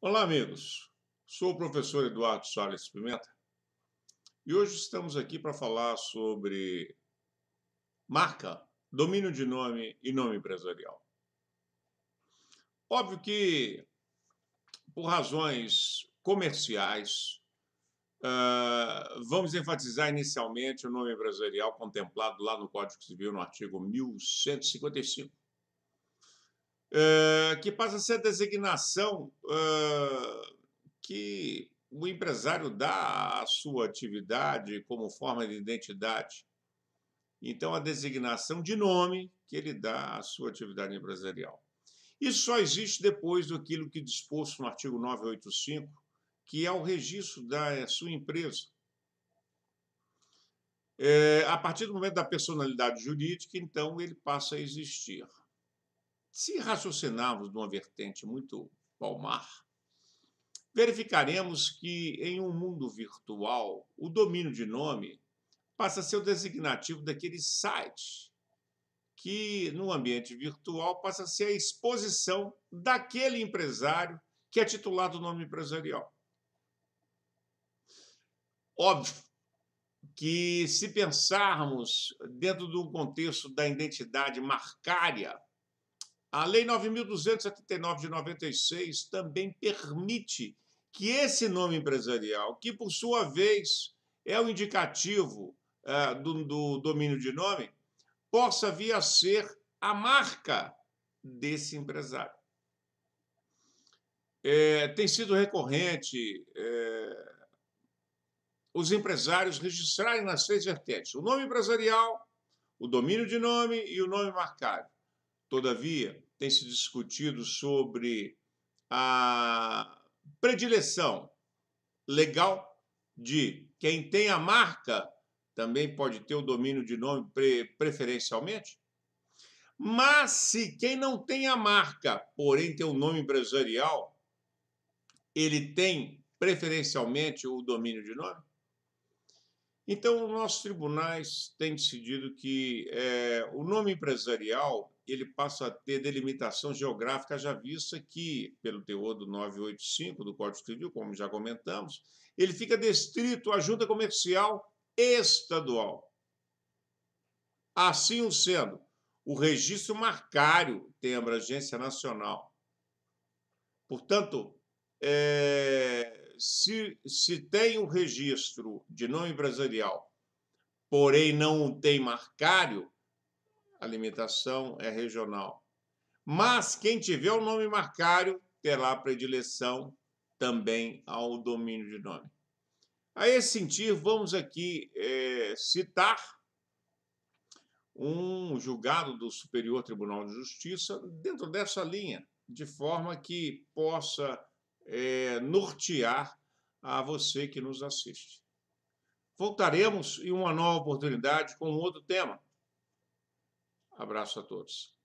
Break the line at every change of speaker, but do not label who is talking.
Olá, amigos. Sou o professor Eduardo Soares Pimenta e hoje estamos aqui para falar sobre marca, domínio de nome e nome empresarial. Óbvio que, por razões comerciais, ah, vamos enfatizar inicialmente o nome empresarial contemplado lá no Código Civil, no artigo 1155 eh, que passa a ser a designação uh, que o empresário dá à sua atividade como forma de identidade. Então, a designação de nome que ele dá à sua atividade empresarial. Isso só existe depois daquilo que disposto no artigo 985, que é o registro da eh, sua empresa. É, a partir do momento da personalidade jurídica, então, ele passa a existir. Se raciocinarmos numa vertente muito palmar, verificaremos que em um mundo virtual, o domínio de nome passa a ser o designativo daquele site, que no ambiente virtual passa a ser a exposição daquele empresário que é titular do nome empresarial. Óbvio que, se pensarmos dentro do contexto da identidade marcária, a Lei 9.279 de 96 também permite que esse nome empresarial, que por sua vez é o indicativo uh, do, do domínio de nome, possa vir a ser a marca desse empresário. É, tem sido recorrente é, os empresários registrarem nas três vertentes: o nome empresarial, o domínio de nome e o nome marcado. Todavia, tem se discutido sobre a predileção legal de quem tem a marca também pode ter o domínio de nome preferencialmente? Mas se quem não tem a marca, porém tem o um nome empresarial, ele tem preferencialmente o domínio de nome? Então, nossos tribunais têm decidido que é, o nome empresarial ele passa a ter delimitação geográfica, já vista que, pelo teor do 985 do Código Civil, como já comentamos, ele fica destrito à junta comercial estadual. Assim o sendo, o registro marcário tem abrangência nacional. Portanto, é, se, se tem um registro de nome empresarial, porém não tem marcário, a limitação é regional. Mas quem tiver o nome marcário terá predileção também ao domínio de nome. A esse sentido, vamos aqui é, citar um julgado do Superior Tribunal de Justiça dentro dessa linha, de forma que possa é, nortear a você que nos assiste. Voltaremos em uma nova oportunidade com um outro tema. Abraço a todos.